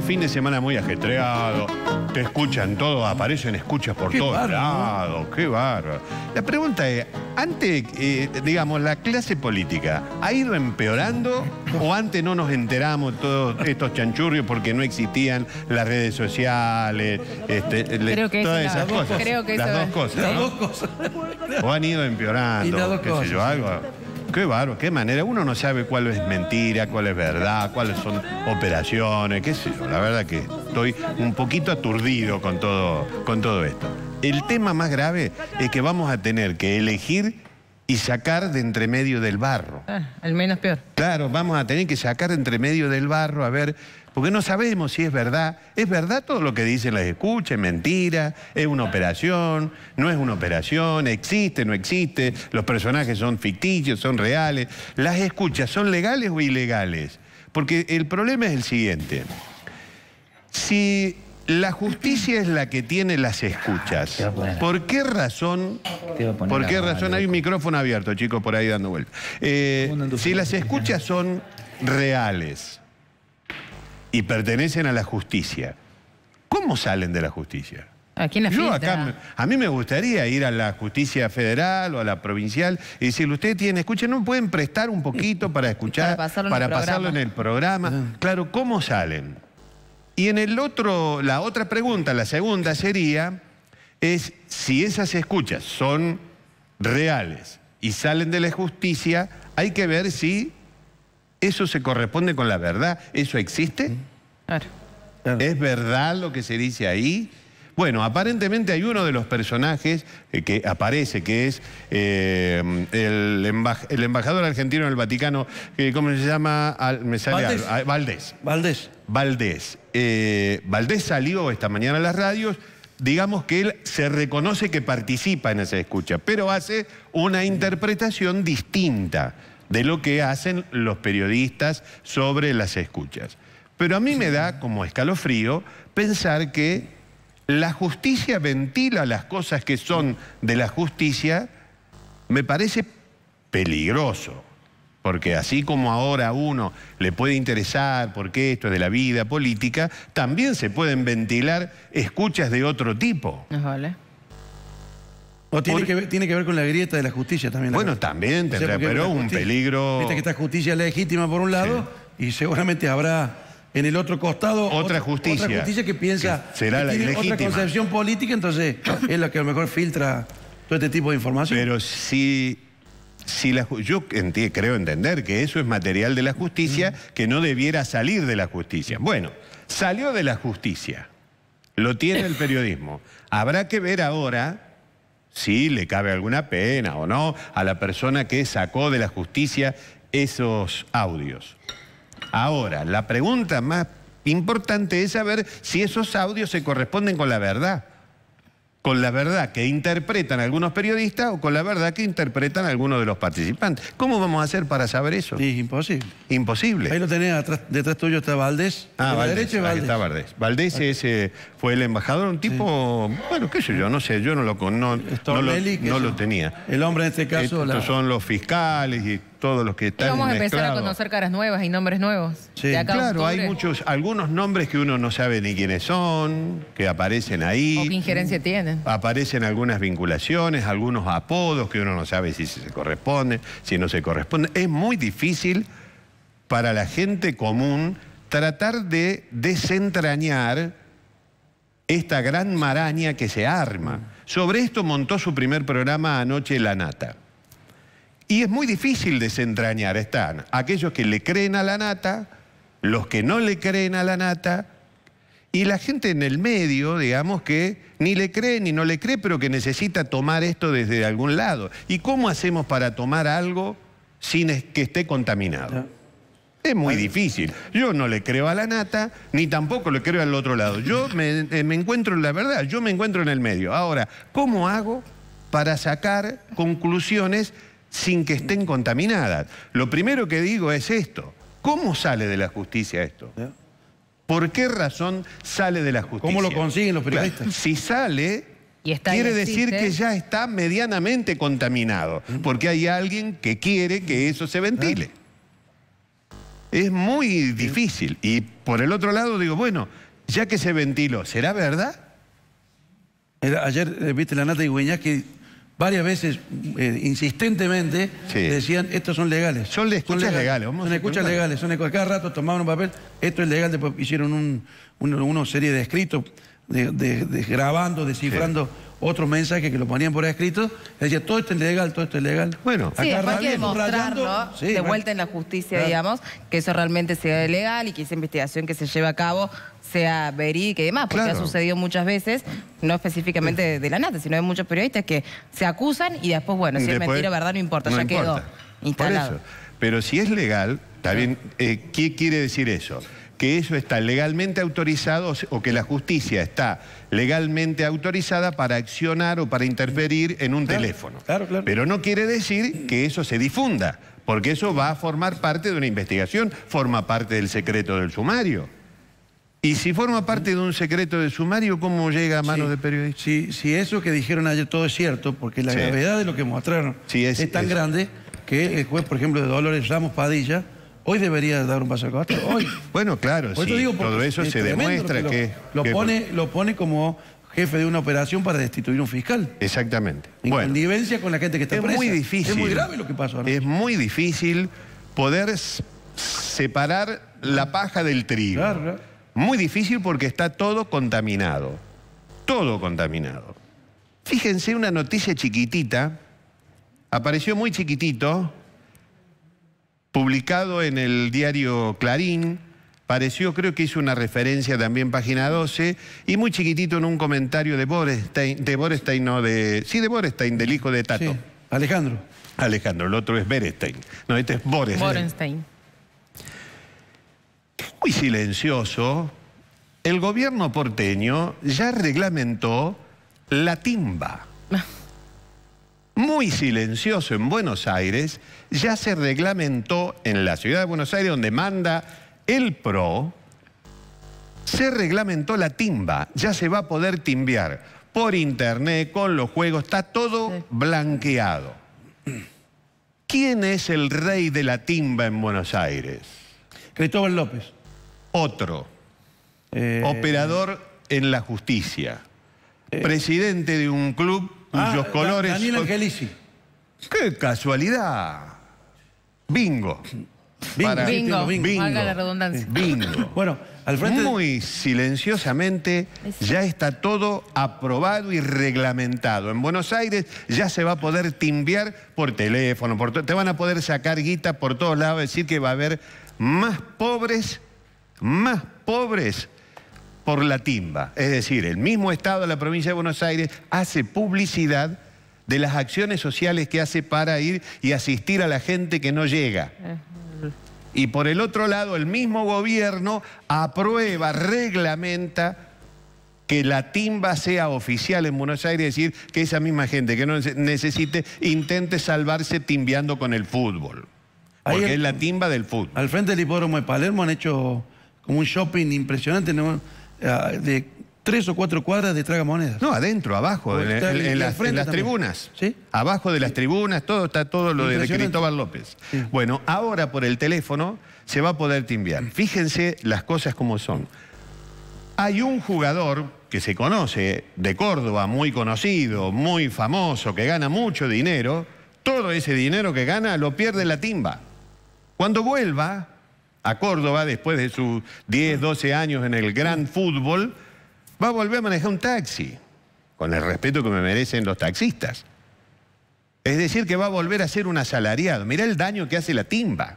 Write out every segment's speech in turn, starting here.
fin de semana muy ajetreado. Te escuchan todo, aparecen escuchas por todos lados. Qué bárbaro. La pregunta es, antes, eh, digamos, la clase política, ¿ha ido empeorando o antes no nos enteramos todos estos chanchurrios porque no existían las redes sociales, este, todas esas cosas? Creo que las dos cosas. Las dos cosas. ¿O han ido empeorando? ¿Qué sé yo, algo? Qué bárbaro, qué manera. Uno no sabe cuál es mentira, cuál es verdad, cuáles son operaciones, qué sé yo. La verdad que estoy un poquito aturdido con todo, con todo esto. El tema más grave es que vamos a tener que elegir y sacar de entre medio del barro. Ah, al menos peor. Claro, vamos a tener que sacar de entre medio del barro, a ver, porque no sabemos si es verdad. ¿Es verdad todo lo que dicen las escuchas? mentira? ¿Es una operación? ¿No es una operación? ¿Existe? ¿No existe? ¿Los personajes son ficticios? ¿Son reales? ¿Las escuchas son legales o ilegales? Porque el problema es el siguiente. Si la justicia es la que tiene las escuchas. ¿Por qué razón? ¿Por qué razón hay un micrófono abierto, chicos, por ahí dando vuelta? Eh, si las escuchas son reales y pertenecen a la justicia, ¿cómo salen de la justicia? ¿A acá, a mí me gustaría ir a la justicia federal o a la provincial y decirle, usted tiene, escuchen, ¿no pueden prestar un poquito para escuchar, para pasarlo en el programa? Ah. Claro, ¿cómo salen? Y en el otro, la otra pregunta, la segunda sería, es si esas escuchas son reales y salen de la justicia, hay que ver si eso se corresponde con la verdad, eso existe. ¿Es verdad lo que se dice ahí? Bueno, aparentemente hay uno de los personajes eh, que aparece, que es eh, el, embajador argentino en el Vaticano, que, eh, ¿cómo se llama? me ah, Valdés. Valdés. Valdés. Valdés salió esta mañana a las radios digamos que él se reconoce que participa en esa escucha, pero hace una interpretación distinta de lo que hacen los periodistas sobre las escuchas. Pero a mí me da como escalofrío pensar que la justicia ventila las cosas que son de la justicia, me parece peligroso. Porque así como ahora a uno le puede interesar porque esto es de la vida política, también se pueden ventilar escuchas de otro tipo. Vale. O tiene, que ver, con la grieta de la justicia también. Bueno, también tendrá, pero un peligro... Viste que esta justicia legítima por un lado y seguramente habrá en el otro costado otra, justicia. Otra justicia que piensa que será tiene otra concepción política, entonces es la que a lo mejor filtra todo este tipo de información. Pero si, si yo creo entender que eso es material de la justicia, que no debiera salir de la justicia. Bueno, salió de la justicia, lo tiene el periodismo. Habrá que ver ahora si le cabe alguna pena o no a la persona que sacó de la justicia esos audios. Ahora, la pregunta más importante es saber si esos audios se corresponden con la verdad. Con la verdad que interpretan algunos periodistas o con la verdad que interpretan algunos de los participantes. ¿Cómo vamos a hacer para saber eso? Sí, imposible. Imposible. Ahí lo tenés, detrás tuyo está Valdés. Ah, Valdés. Valdés. Ahí está Valdés. Valdés fue el embajador, un tipo, bueno, qué sé yo, no sé, yo no lo, no, no lo, tenía. El hombre en este caso... Estos son los fiscales y todos los que están. Y vamos a empezar a conocer caras nuevas y nombres nuevos. Sí, claro, hay muchos, algunos nombres que uno no sabe ni quiénes son, que aparecen ahí. O qué injerencia mm. tienen. Aparecen algunas vinculaciones, algunos apodos que uno no sabe si se corresponden, si no se corresponden. Es muy difícil para la gente común tratar de desentrañar esta gran maraña que se arma. Mm. Sobre esto montó su primer programa anoche La Nata. Y es muy difícil desentrañar. Están aquellos que le creen a la nata, los que no le creen a la nata, y la gente en el medio, digamos, que ni le cree ni no le cree, pero que necesita tomar esto desde algún lado. ¿Y cómo hacemos para tomar algo sin que esté contaminado? Es muy difícil. Yo no le creo a la nata, ni tampoco le creo al otro lado. Yo me, eh, me encuentro en la verdad, yo me encuentro en el medio. Ahora, ¿cómo hago para sacar conclusiones sin que estén contaminadas. Lo primero que digo es esto. ¿Cómo sale de la justicia esto? ¿Eh? ¿Por qué razón sale de la justicia? ¿Cómo lo consiguen los periodistas? si sale, quiere decir que ya está medianamente contaminado, porque hay alguien que quiere que eso se ventile. Es muy difícil. Y por el otro lado digo, bueno, ya que se ventiló, ¿será verdad? Ayer eh, viste la nata de que varias veces, eh, insistentemente, decían, estos son legales. Son escuchas legales. son escuchas legales. cada rato tomaban un papel, esto es legal, después hicieron una serie de escritos, de, grabando, descifrando otro mensaje que lo ponían por escrito, decía, todo esto es legal, todo esto es legal. Bueno, sí, acá hay que demostrarlo, de vuelta en la justicia, digamos, que eso realmente sea legal y que esa investigación que se lleva a cabo sea verídica y demás, porque ha sucedido muchas veces, no específicamente de, la NATA, sino de muchos periodistas que se acusan y después, bueno, si es mentira o verdad, no importa, ya quedó instalado. Pero si es legal, también, eh, ¿qué quiere decir eso? que eso está legalmente autorizado o que la justicia está legalmente autorizada para accionar o para interferir en un teléfono. Pero no quiere decir que eso se difunda, porque eso va a formar parte de una investigación, forma parte del secreto del sumario. Y si forma parte de un secreto del sumario, ¿cómo llega a manos de periodistas? Si, si, eso que dijeron ayer todo es cierto, porque la gravedad de lo que mostraron es, tan grande que el juez, por ejemplo, de Dolores Ramos Padilla Hoy debería dar un paso al costado. Hoy. bueno, claro, sí. todo eso se demuestra que... Lo, pone, lo pone como jefe de una operación para destituir un fiscal. Exactamente. En bueno, con la gente que está es Muy difícil, es muy grave lo que pasó. Es muy difícil poder separar la paja del trigo. Muy difícil porque está todo contaminado. Todo contaminado. Fíjense una noticia chiquitita. Apareció muy chiquitito publicado en el diario Clarín, pareció, creo que hizo una referencia también, página 12, y muy chiquitito en un comentario de Borestein, de Borestein, no de... Sí, de Borestein, del hijo de Tato. Alejandro. Alejandro, el otro es Berestein. No, este es Borestein. Borenstein. Muy silencioso, el gobierno porteño ya reglamentó la timba. muy silencioso en Buenos Aires, ya se reglamentó en la ciudad de Buenos Aires, donde manda el PRO, se reglamentó la timba, ya se va a poder timbear por internet, con los juegos, está todo blanqueado. ¿Quién es el rey de la timba en Buenos Aires? Cristóbal López. Otro. Eh, Operador en la justicia. Eh, Presidente de un club Ah, cuyos colores... Daniel Angelici. ¡Qué casualidad! Bingo. Bingo, bingo, bingo, Bueno, al Muy silenciosamente ya está todo aprobado y reglamentado. En Buenos Aires ya se va a poder timbiar por teléfono, por te van a poder sacar guita por todos lados, decir que va a haber más pobres, más pobres por la timba. Es decir, el mismo Estado, de la provincia de Buenos Aires, hace publicidad de las acciones sociales que hace para ir y asistir a la gente que no llega. Y por el otro lado, el mismo gobierno aprueba, reglamenta que la timba sea oficial en Buenos Aires, es decir, que esa misma gente que no necesite intente salvarse timbeando con el fútbol. Porque es la timba del fútbol. Al frente del hipódromo de Palermo han hecho como un shopping impresionante. Ah, de tres o cuatro cuadras de tragamonedas. No, adentro, abajo, en, las, tribunas. ¿Sí? Abajo de las tribunas, todo está todo lo de Cristóbal López. Bueno, ahora por el teléfono se va a poder timbiar. Fíjense las cosas como son. Hay un jugador que se conoce de Córdoba, muy conocido, muy famoso, que gana mucho dinero. Todo ese dinero que gana lo pierde la timba. Cuando vuelva, a Córdoba después de sus 10, 12 años en el gran fútbol, va a volver a manejar un taxi, con el respeto que me merecen los taxistas. Es decir, que va a volver a ser un asalariado. Mirá el daño que hace la timba.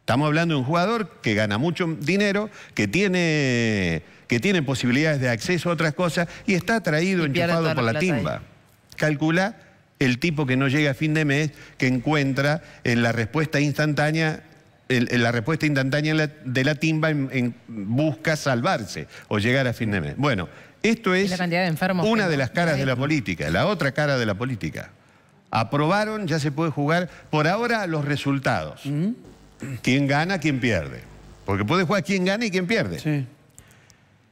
Estamos hablando de un jugador que gana mucho dinero, que tiene, que tiene posibilidades de acceso a otras cosas y está atraído, enchufado por la, la timba. Calcula el tipo que no llega a fin de mes, que encuentra en la respuesta instantánea la respuesta instantánea de la timba en, busca salvarse o llegar a fin de mes. Bueno, esto es una de las caras de la política, la otra cara de la política. Aprobaron, ya se puede jugar por ahora los resultados. Mm. ¿Quién gana, quién pierde? Porque puede jugar quién gana y quién pierde.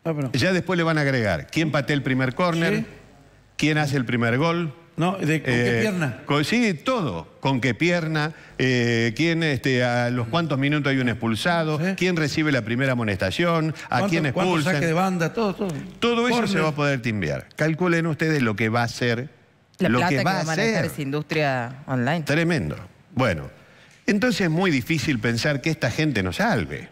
Ah, ya después le van a agregar quién patea el primer córner, quién hace el primer gol, de, ¿Con qué eh, pierna? todo. ¿Con qué pierna? Eh, ¿Quién, este, ¿A los cuántos minutos hay un expulsado? ¿Quién recibe la primera amonestación? ¿A quién expulsan? saque Todo, todo. eso se va a poder timbiar. Calculen ustedes lo que va a ser. La lo plata que, va, a ser. esa industria online. Tremendo. Bueno, entonces es muy difícil pensar que esta gente nos salve.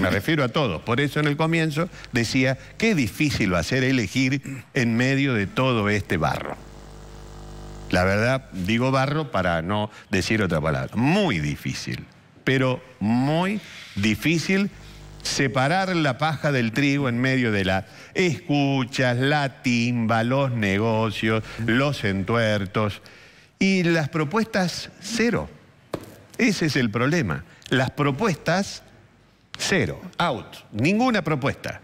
Me refiero a todos. Por eso en el comienzo decía, qué difícil va a ser elegir en medio de todo este barro. La verdad, digo barro para no decir otra palabra. Muy difícil, pero muy difícil separar la paja del trigo en medio de las escuchas, la timba, los negocios, los entuertos y las propuestas cero. Ese es el problema. Las propuestas cero, out, ninguna propuesta.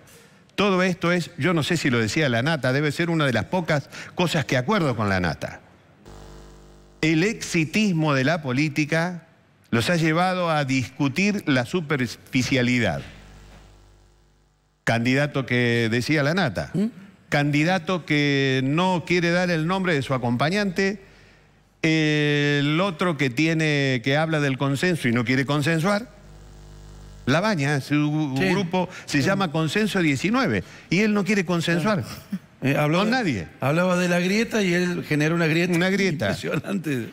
Todo esto es, yo no sé si lo decía la nata, debe ser una de las pocas cosas que acuerdo con la nata el exitismo de la política los ha llevado a discutir la superficialidad. Candidato que decía la nata, ¿Mm? candidato que no quiere dar el nombre de su acompañante, el otro que tiene, que habla del consenso y no quiere consensuar, la baña, su grupo se llama Consenso 19 y él no quiere consensuar. Eh, hablaba, nadie. Hablaba de la grieta y él generó una grieta. Una grieta. Impresionante.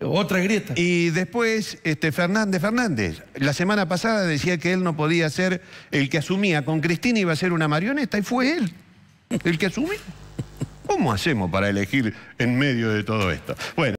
Otra grieta. Y después, este, Fernández Fernández, la semana pasada decía que él no podía ser el que asumía con Cristina, iba a ser una marioneta, y fue él el que asumió. ¿Cómo hacemos para elegir en medio de todo esto? Bueno.